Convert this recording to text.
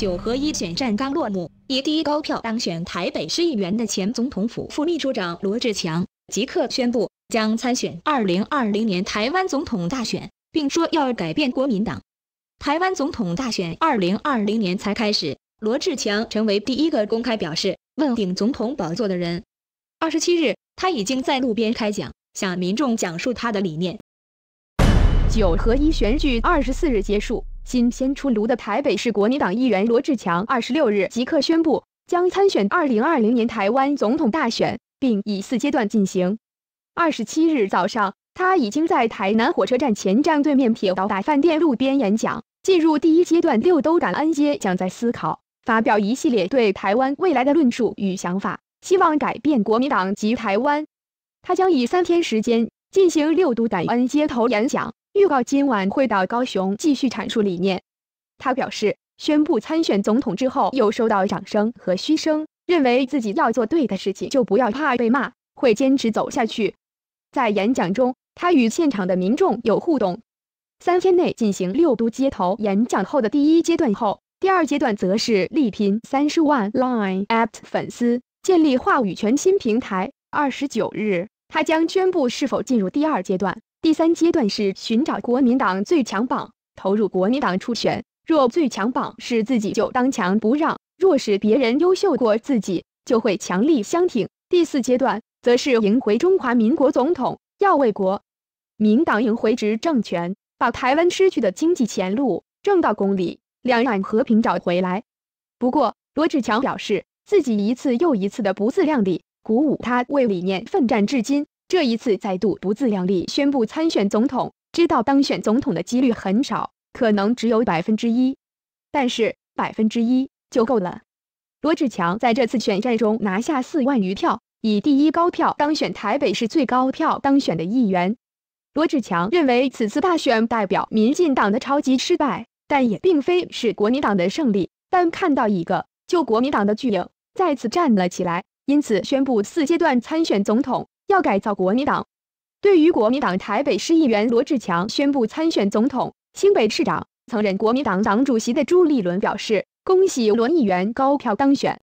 九合一选战刚落幕，以第一高票当选台北市议员的前总统府副秘书长罗志强，即刻宣布将参选二零二零年台湾总统大选，并说要改变国民党。台湾总统大选二零二零年才开始，罗志强成为第一个公开表示问鼎总统宝座的人。二十七日，他已经在路边开讲，向民众讲述他的理念。九合一选举二十四日结束。新鲜出炉的台北市国民党议员罗志强，二十六日即刻宣布将参选二零二零年台湾总统大选，并以四阶段进行。二十七日早上，他已经在台南火车站前站对面铁道大饭店路边演讲。进入第一阶段，六都感恩街将在思考发表一系列对台湾未来的论述与想法，希望改变国民党及台湾。他将以三天时间进行六都感恩街头演讲。预告今晚会到高雄继续阐述理念。他表示，宣布参选总统之后又收到掌声和嘘声，认为自己要做对的事情就不要怕被骂，会坚持走下去。在演讲中，他与现场的民众有互动。三天内进行六都街头演讲后的第一阶段后，第二阶段则是力拼三十万 LINE APP 粉丝，建立话语权新平台。二十九日，他将宣布是否进入第二阶段。第三阶段是寻找国民党最强榜，投入国民党初选。若最强榜是自己，就当强不让；若是别人优秀过自己，就会强力相挺。第四阶段则是赢回中华民国总统，要为国民党赢回执政权，把台湾失去的经济前路挣到公理，两岸和平找回来。不过，罗志强表示，自己一次又一次的不自量力，鼓舞他为理念奋战至今。这一次再度不自量力宣布参选总统，知道当选总统的几率很少，可能只有百分之一，但是百分之一就够了。罗志强在这次选战中拿下四万余票，以第一高票当选台北市最高票当选的议员。罗志强认为此次大选代表民进党的超级失败，但也并非是国民党的胜利，但看到一个旧国民党的巨影再次站了起来，因此宣布四阶段参选总统。要改造国民党。对于国民党台北市议员罗志强宣布参选总统、新北市长，曾任国民党党主席的朱立伦表示：“恭喜罗议员高票当选。”